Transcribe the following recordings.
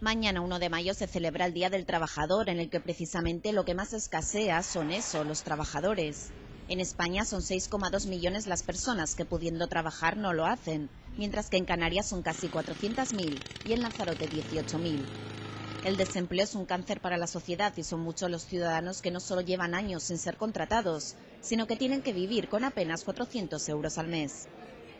Mañana 1 de mayo se celebra el Día del Trabajador, en el que precisamente lo que más escasea son eso, los trabajadores. En España son 6,2 millones las personas que pudiendo trabajar no lo hacen, mientras que en Canarias son casi 400.000 y en Lanzarote 18.000. El desempleo es un cáncer para la sociedad y son muchos los ciudadanos que no solo llevan años sin ser contratados, sino que tienen que vivir con apenas 400 euros al mes.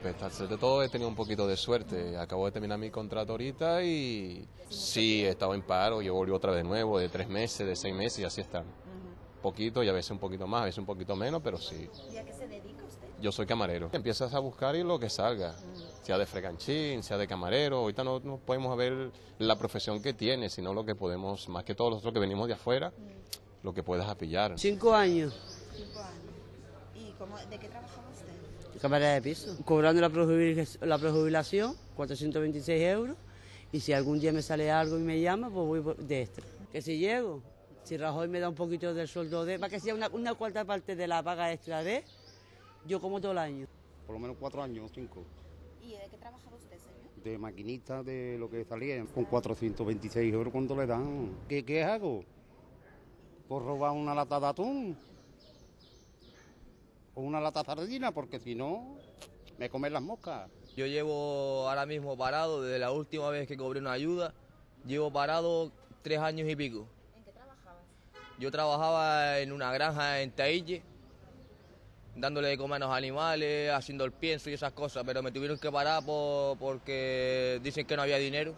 Pues, de sobre todo he tenido un poquito de suerte. Acabo de terminar mi contrato ahorita y sí, he estado en paro y he otra vez de nuevo, de tres meses, de seis meses y así está. Poquito y a veces un poquito más, a veces un poquito menos, pero sí. ¿Y a qué se dedica usted? Yo soy camarero. Empiezas a buscar y lo que salga, sea de freganchín, sea de camarero. Ahorita no, no, podemos ver la profesión que tiene, sino lo que podemos, más que todos otros que venimos de afuera, lo que puedas pillar. Cinco años. Cinco años. ¿Y de qué trabajaba usted? Camarera de piso, cobrando la prejubilación, la prejubilación 426 euros, y si algún día me sale algo y me llama, pues voy de extra. Que si llego, si Rajoy me da un poquito del sueldo de, para que sea una, cuarta parte de la paga extra de, yo como todo el año. Por lo menos cuatro años, cinco. ¿Y de qué trabaja usted, señor? De maquinista, de lo que salía, con 426 euros cuando le dan. ¿Qué, qué hago? ¿Por robar una lata de atún? o una lata sardina, porque si no, me comen las moscas. Yo llevo ahora mismo parado, desde la última vez que cobré una ayuda, llevo parado tres años y pico. ¿En qué trabajabas? Yo trabajaba en una granja en Taille, dándole de comer a los animales, haciendo el pienso y esas cosas, pero me tuvieron que parar porque dicen que no había dinero.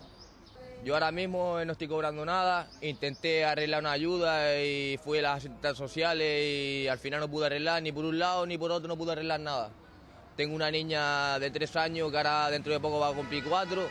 Yo ahora mismo no estoy cobrando nada, intenté arreglar una ayuda y fui a las asistentes sociales y al final no pude arreglar ni por un lado ni por otro, no pude arreglar nada. Tengo una niña de tres años que ahora dentro de poco va a cumplir cuatro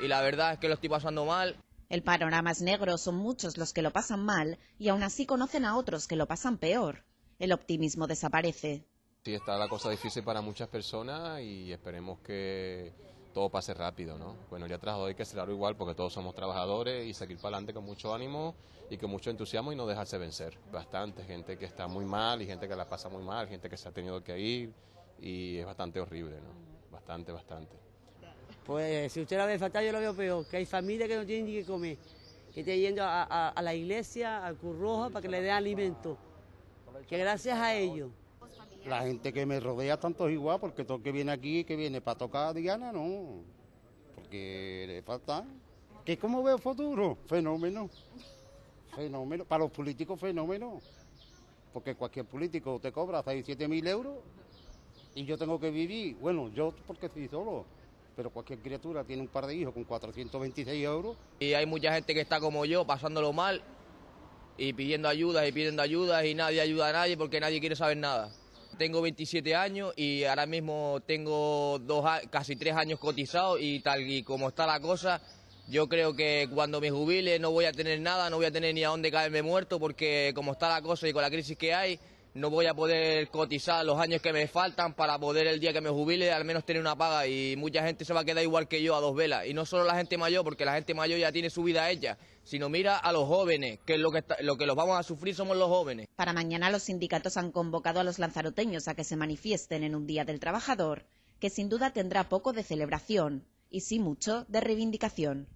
y la verdad es que lo estoy pasando mal. El panorama es negro, son muchos los que lo pasan mal y aún así conocen a otros que lo pasan peor. El optimismo desaparece. Sí, está la cosa difícil para muchas personas y esperemos que, todo pase rápido, ¿no? Bueno, ya tras hoy hay que cerrar igual porque todos somos trabajadores y seguir para adelante con mucho ánimo y con mucho entusiasmo y no dejarse vencer. Bastante gente que está muy mal y gente que la pasa muy mal, gente que se ha tenido que ir y es bastante horrible, ¿no? Bastante, bastante. Pues si usted la ve fatal, yo lo veo peor, que hay familias que no tienen ni que comer, que están yendo a, a la iglesia, al Curroja, para que le den alimento. Que gracias a ellos la gente que me rodea tanto es igual, porque todo el que viene aquí, que viene para tocar a Diana, no, porque le falta. ¿Qué como veo futuro? Fenómeno. Fenómeno. Para los políticos, fenómeno. Porque cualquier político te cobra hasta 17 mil euros y yo tengo que vivir. Bueno, yo porque estoy solo, pero cualquier criatura tiene un par de hijos con 426 euros. Y hay mucha gente que está como yo, pasándolo mal y pidiendo ayudas y pidiendo ayudas y nadie ayuda a nadie porque nadie quiere saber nada tengo 27 años y ahora mismo tengo dos, casi tres años cotizados y tal y como está la cosa, yo creo que cuando me jubile no voy a tener nada, no voy a tener ni a dónde caerme muerto porque como está la cosa y con la crisis que hay, no voy a poder cotizar los años que me faltan para poder el día que me jubile al menos tener una paga y mucha gente se va a quedar igual que yo a dos velas y no solo la gente mayor porque la gente mayor ya tiene su vida ella, sino mira a los jóvenes, que lo que, lo que los vamos a sufrir somos los jóvenes. Para mañana los sindicatos han convocado a los lanzaroteños a que se manifiesten en un Día del Trabajador, que sin duda tendrá poco de celebración y sí mucho de reivindicación.